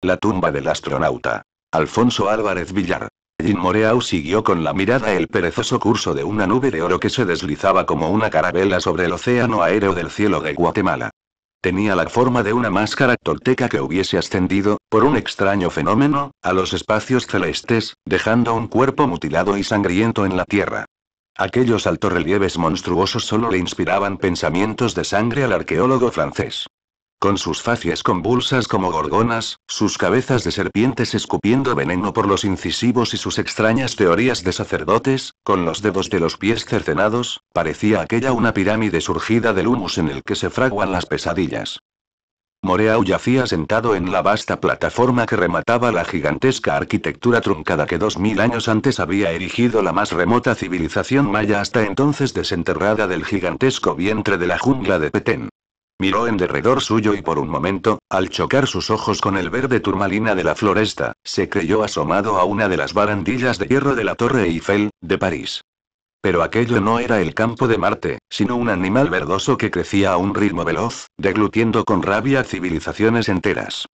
La tumba del astronauta. Alfonso Álvarez Villar. Jean Moreau siguió con la mirada el perezoso curso de una nube de oro que se deslizaba como una carabela sobre el océano aéreo del cielo de Guatemala. Tenía la forma de una máscara tolteca que hubiese ascendido, por un extraño fenómeno, a los espacios celestes, dejando un cuerpo mutilado y sangriento en la Tierra. Aquellos altorrelieves monstruosos solo le inspiraban pensamientos de sangre al arqueólogo francés con sus facies convulsas como gorgonas, sus cabezas de serpientes escupiendo veneno por los incisivos y sus extrañas teorías de sacerdotes, con los dedos de los pies cercenados, parecía aquella una pirámide surgida del humus en el que se fraguan las pesadillas. Moreau yacía sentado en la vasta plataforma que remataba la gigantesca arquitectura truncada que dos mil años antes había erigido la más remota civilización maya hasta entonces desenterrada del gigantesco vientre de la jungla de Petén. Miró en derredor suyo y por un momento, al chocar sus ojos con el verde turmalina de la floresta, se creyó asomado a una de las barandillas de hierro de la Torre Eiffel, de París. Pero aquello no era el campo de Marte, sino un animal verdoso que crecía a un ritmo veloz, deglutiendo con rabia civilizaciones enteras.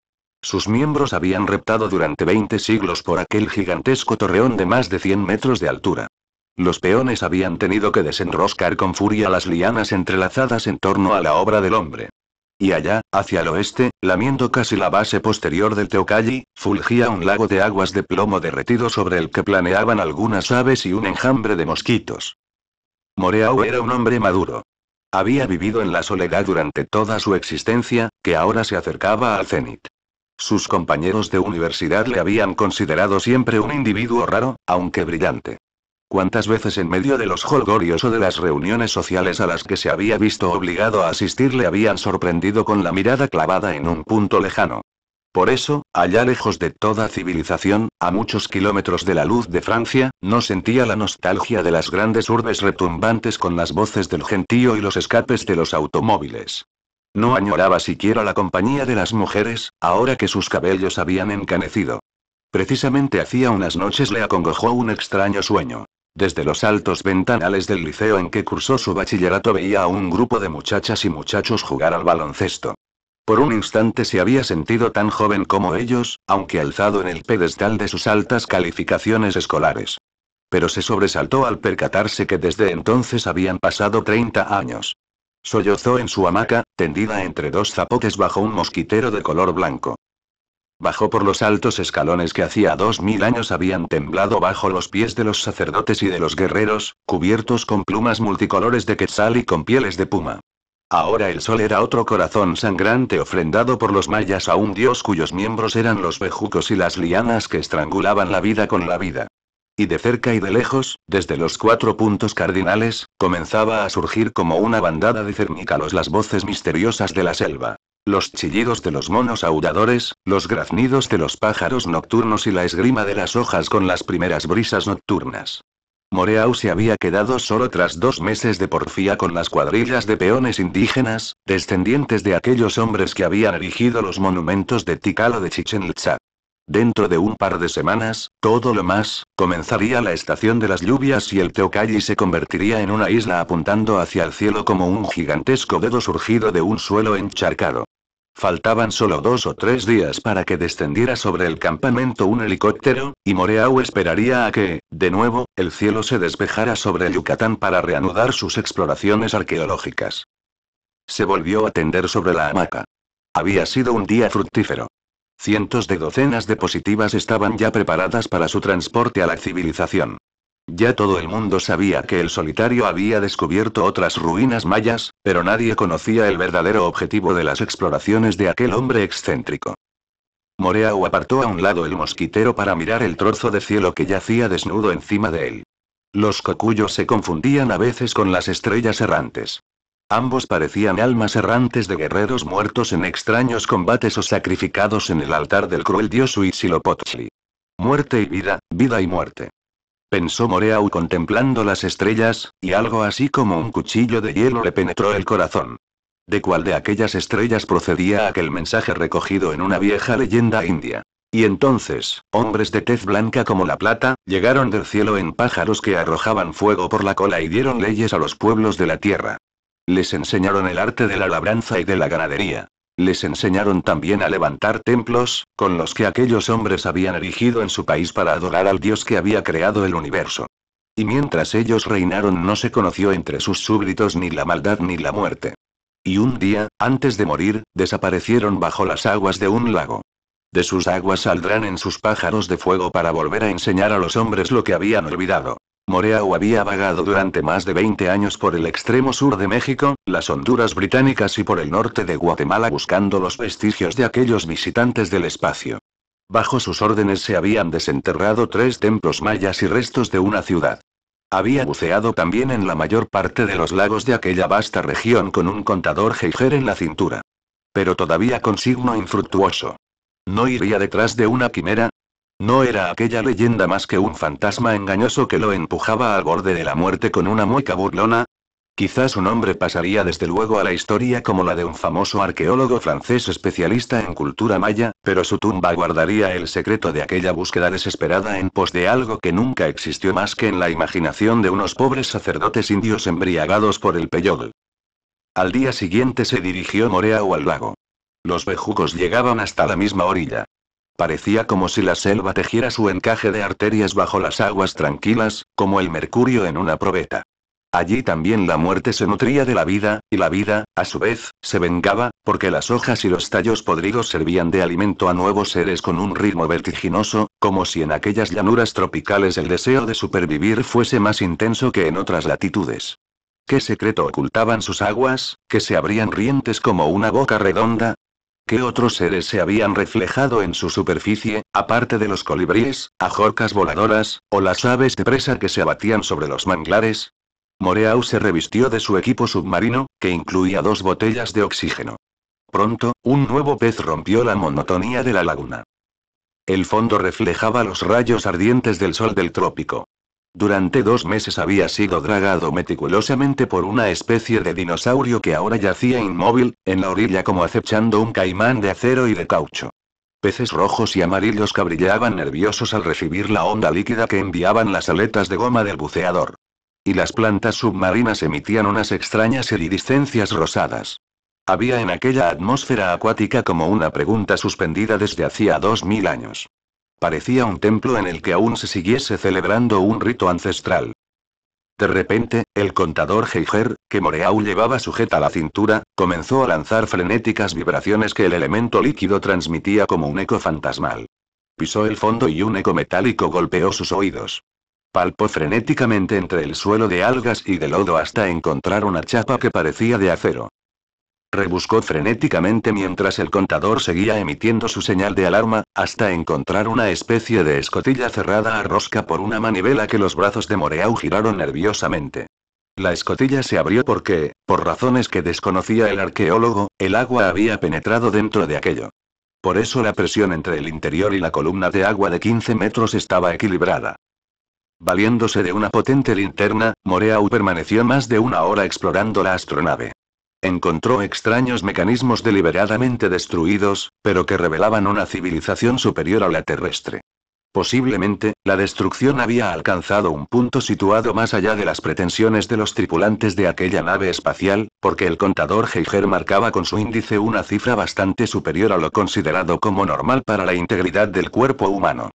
Sus miembros habían reptado durante 20 siglos por aquel gigantesco torreón de más de 100 metros de altura. Los peones habían tenido que desenroscar con furia las lianas entrelazadas en torno a la obra del hombre. Y allá, hacia el oeste, lamiendo casi la base posterior del Teocalli, fulgía un lago de aguas de plomo derretido sobre el que planeaban algunas aves y un enjambre de mosquitos. Moreau era un hombre maduro. Había vivido en la soledad durante toda su existencia, que ahora se acercaba al cenit. Sus compañeros de universidad le habían considerado siempre un individuo raro, aunque brillante. Cuántas veces en medio de los jolgorios o de las reuniones sociales a las que se había visto obligado a asistir le habían sorprendido con la mirada clavada en un punto lejano. Por eso, allá lejos de toda civilización, a muchos kilómetros de la luz de Francia, no sentía la nostalgia de las grandes urbes retumbantes con las voces del gentío y los escapes de los automóviles. No añoraba siquiera la compañía de las mujeres, ahora que sus cabellos habían encanecido. Precisamente hacía unas noches le acongojó un extraño sueño. Desde los altos ventanales del liceo en que cursó su bachillerato veía a un grupo de muchachas y muchachos jugar al baloncesto. Por un instante se había sentido tan joven como ellos, aunque alzado en el pedestal de sus altas calificaciones escolares. Pero se sobresaltó al percatarse que desde entonces habían pasado 30 años. Sollozó en su hamaca, tendida entre dos zapotes bajo un mosquitero de color blanco. Bajó por los altos escalones que hacía dos mil años habían temblado bajo los pies de los sacerdotes y de los guerreros, cubiertos con plumas multicolores de quetzal y con pieles de puma. Ahora el sol era otro corazón sangrante ofrendado por los mayas a un dios cuyos miembros eran los bejucos y las lianas que estrangulaban la vida con la vida. Y de cerca y de lejos, desde los cuatro puntos cardinales, comenzaba a surgir como una bandada de cernícalos las voces misteriosas de la selva. Los chillidos de los monos aulladores, los graznidos de los pájaros nocturnos y la esgrima de las hojas con las primeras brisas nocturnas. Moreau se había quedado solo tras dos meses de porfía con las cuadrillas de peones indígenas, descendientes de aquellos hombres que habían erigido los monumentos de Tikal o de Chichen Itza. Dentro de un par de semanas, todo lo más, comenzaría la estación de las lluvias y el Teocalli se convertiría en una isla apuntando hacia el cielo como un gigantesco dedo surgido de un suelo encharcado. Faltaban solo dos o tres días para que descendiera sobre el campamento un helicóptero, y Moreau esperaría a que, de nuevo, el cielo se despejara sobre Yucatán para reanudar sus exploraciones arqueológicas. Se volvió a tender sobre la hamaca. Había sido un día fructífero. Cientos de docenas de positivas estaban ya preparadas para su transporte a la civilización. Ya todo el mundo sabía que el solitario había descubierto otras ruinas mayas, pero nadie conocía el verdadero objetivo de las exploraciones de aquel hombre excéntrico. Moreau apartó a un lado el mosquitero para mirar el trozo de cielo que yacía desnudo encima de él. Los cocuyos se confundían a veces con las estrellas errantes. Ambos parecían almas errantes de guerreros muertos en extraños combates o sacrificados en el altar del cruel dios Huitzilopochtli. Muerte y vida, vida y muerte pensó Moreau contemplando las estrellas, y algo así como un cuchillo de hielo le penetró el corazón. ¿De cuál de aquellas estrellas procedía aquel mensaje recogido en una vieja leyenda india? Y entonces, hombres de tez blanca como la plata, llegaron del cielo en pájaros que arrojaban fuego por la cola y dieron leyes a los pueblos de la tierra. Les enseñaron el arte de la labranza y de la ganadería. Les enseñaron también a levantar templos, con los que aquellos hombres habían erigido en su país para adorar al dios que había creado el universo. Y mientras ellos reinaron no se conoció entre sus súbditos ni la maldad ni la muerte. Y un día, antes de morir, desaparecieron bajo las aguas de un lago. De sus aguas saldrán en sus pájaros de fuego para volver a enseñar a los hombres lo que habían olvidado. Moreau había vagado durante más de 20 años por el extremo sur de México, las Honduras británicas y por el norte de Guatemala buscando los vestigios de aquellos visitantes del espacio. Bajo sus órdenes se habían desenterrado tres templos mayas y restos de una ciudad. Había buceado también en la mayor parte de los lagos de aquella vasta región con un contador Geiger en la cintura. Pero todavía con signo infructuoso. ¿No iría detrás de una quimera, no era aquella leyenda más que un fantasma engañoso que lo empujaba al borde de la muerte con una mueca burlona. Quizás su nombre pasaría desde luego a la historia como la de un famoso arqueólogo francés especialista en cultura maya, pero su tumba guardaría el secreto de aquella búsqueda desesperada en pos de algo que nunca existió más que en la imaginación de unos pobres sacerdotes indios embriagados por el peyote. Al día siguiente se dirigió Moreau al lago. Los bejucos llegaban hasta la misma orilla. Parecía como si la selva tejiera su encaje de arterias bajo las aguas tranquilas, como el mercurio en una probeta. Allí también la muerte se nutría de la vida, y la vida, a su vez, se vengaba, porque las hojas y los tallos podridos servían de alimento a nuevos seres con un ritmo vertiginoso, como si en aquellas llanuras tropicales el deseo de supervivir fuese más intenso que en otras latitudes. ¿Qué secreto ocultaban sus aguas, que se abrían rientes como una boca redonda, ¿Qué otros seres se habían reflejado en su superficie, aparte de los colibríes, ajorcas voladoras, o las aves de presa que se abatían sobre los manglares? Moreau se revistió de su equipo submarino, que incluía dos botellas de oxígeno. Pronto, un nuevo pez rompió la monotonía de la laguna. El fondo reflejaba los rayos ardientes del sol del trópico. Durante dos meses había sido dragado meticulosamente por una especie de dinosaurio que ahora yacía inmóvil, en la orilla como acechando un caimán de acero y de caucho. Peces rojos y amarillos cabrillaban nerviosos al recibir la onda líquida que enviaban las aletas de goma del buceador. Y las plantas submarinas emitían unas extrañas iridiscencias rosadas. Había en aquella atmósfera acuática como una pregunta suspendida desde hacía dos mil años. Parecía un templo en el que aún se siguiese celebrando un rito ancestral. De repente, el contador Geiger, que Moreau llevaba sujeta a la cintura, comenzó a lanzar frenéticas vibraciones que el elemento líquido transmitía como un eco fantasmal. Pisó el fondo y un eco metálico golpeó sus oídos. Palpó frenéticamente entre el suelo de algas y de lodo hasta encontrar una chapa que parecía de acero. Rebuscó frenéticamente mientras el contador seguía emitiendo su señal de alarma, hasta encontrar una especie de escotilla cerrada a rosca por una manivela que los brazos de Moreau giraron nerviosamente. La escotilla se abrió porque, por razones que desconocía el arqueólogo, el agua había penetrado dentro de aquello. Por eso la presión entre el interior y la columna de agua de 15 metros estaba equilibrada. Valiéndose de una potente linterna, Moreau permaneció más de una hora explorando la astronave encontró extraños mecanismos deliberadamente destruidos, pero que revelaban una civilización superior a la terrestre. Posiblemente, la destrucción había alcanzado un punto situado más allá de las pretensiones de los tripulantes de aquella nave espacial, porque el contador Geiger marcaba con su índice una cifra bastante superior a lo considerado como normal para la integridad del cuerpo humano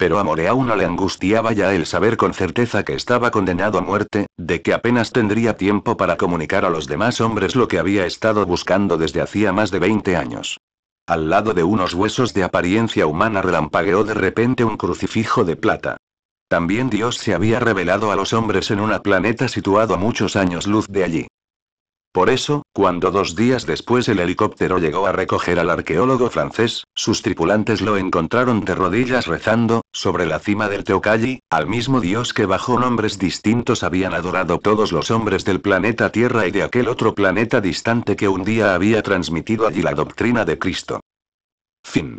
pero a uno le angustiaba ya el saber con certeza que estaba condenado a muerte, de que apenas tendría tiempo para comunicar a los demás hombres lo que había estado buscando desde hacía más de 20 años. Al lado de unos huesos de apariencia humana relampagueó de repente un crucifijo de plata. También Dios se había revelado a los hombres en una planeta situado a muchos años luz de allí. Por eso, cuando dos días después el helicóptero llegó a recoger al arqueólogo francés, sus tripulantes lo encontraron de rodillas rezando, sobre la cima del Teocalli, al mismo dios que bajo nombres distintos habían adorado todos los hombres del planeta Tierra y de aquel otro planeta distante que un día había transmitido allí la doctrina de Cristo. Fin.